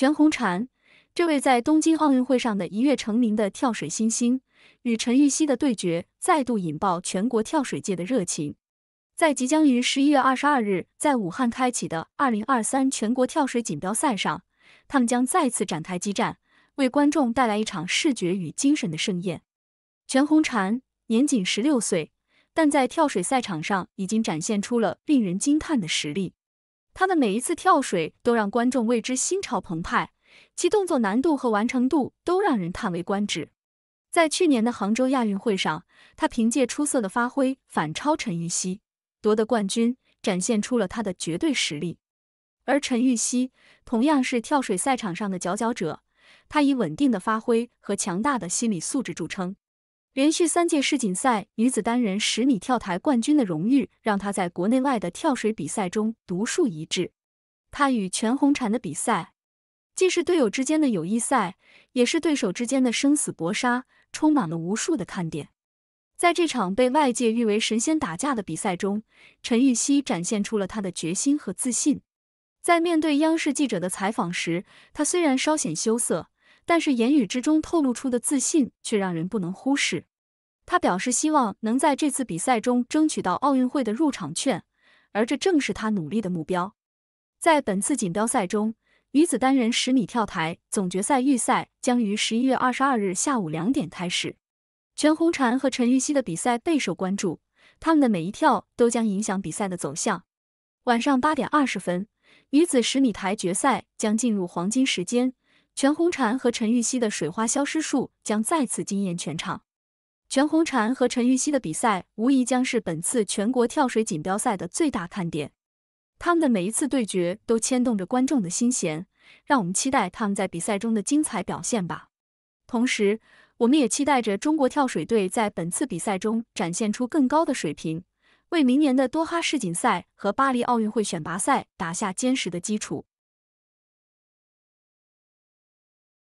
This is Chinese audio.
全红婵，这位在东京奥运会上的一跃成名的跳水新星，与陈芋汐的对决再度引爆全国跳水界的热情。在即将于十一月二十二日在武汉开启的二零二三全国跳水锦标赛上，他们将再次展开激战，为观众带来一场视觉与精神的盛宴。全红婵年仅十六岁，但在跳水赛场上已经展现出了令人惊叹的实力。他的每一次跳水都让观众为之心潮澎湃，其动作难度和完成度都让人叹为观止。在去年的杭州亚运会上，他凭借出色的发挥反超陈芋汐，夺得冠军，展现出了他的绝对实力。而陈芋汐同样是跳水赛场上的佼佼者，她以稳定的发挥和强大的心理素质著称。连续三届世锦赛女子单人十米跳台冠军的荣誉，让她在国内外的跳水比赛中独树一帜。她与全红婵的比赛，既是队友之间的友谊赛，也是对手之间的生死搏杀，充满了无数的看点。在这场被外界誉为“神仙打架”的比赛中，陈芋汐展现出了她的决心和自信。在面对央视记者的采访时，她虽然稍显羞涩。但是言语之中透露出的自信却让人不能忽视。他表示希望能在这次比赛中争取到奥运会的入场券，而这正是他努力的目标。在本次锦标赛中，女子单人十米跳台总决赛预赛将于十一月二十二日下午两点开始。全红婵和陈芋汐的比赛备受关注，他们的每一跳都将影响比赛的走向。晚上八点二十分，女子十米台决赛将进入黄金时间。全红婵和陈芋汐的水花消失术将再次惊艳全场。全红婵和陈芋汐的比赛无疑将是本次全国跳水锦标赛的最大看点。他们的每一次对决都牵动着观众的心弦，让我们期待他们在比赛中的精彩表现吧。同时，我们也期待着中国跳水队在本次比赛中展现出更高的水平，为明年的多哈世锦赛和巴黎奥运会选拔赛打下坚实的基础。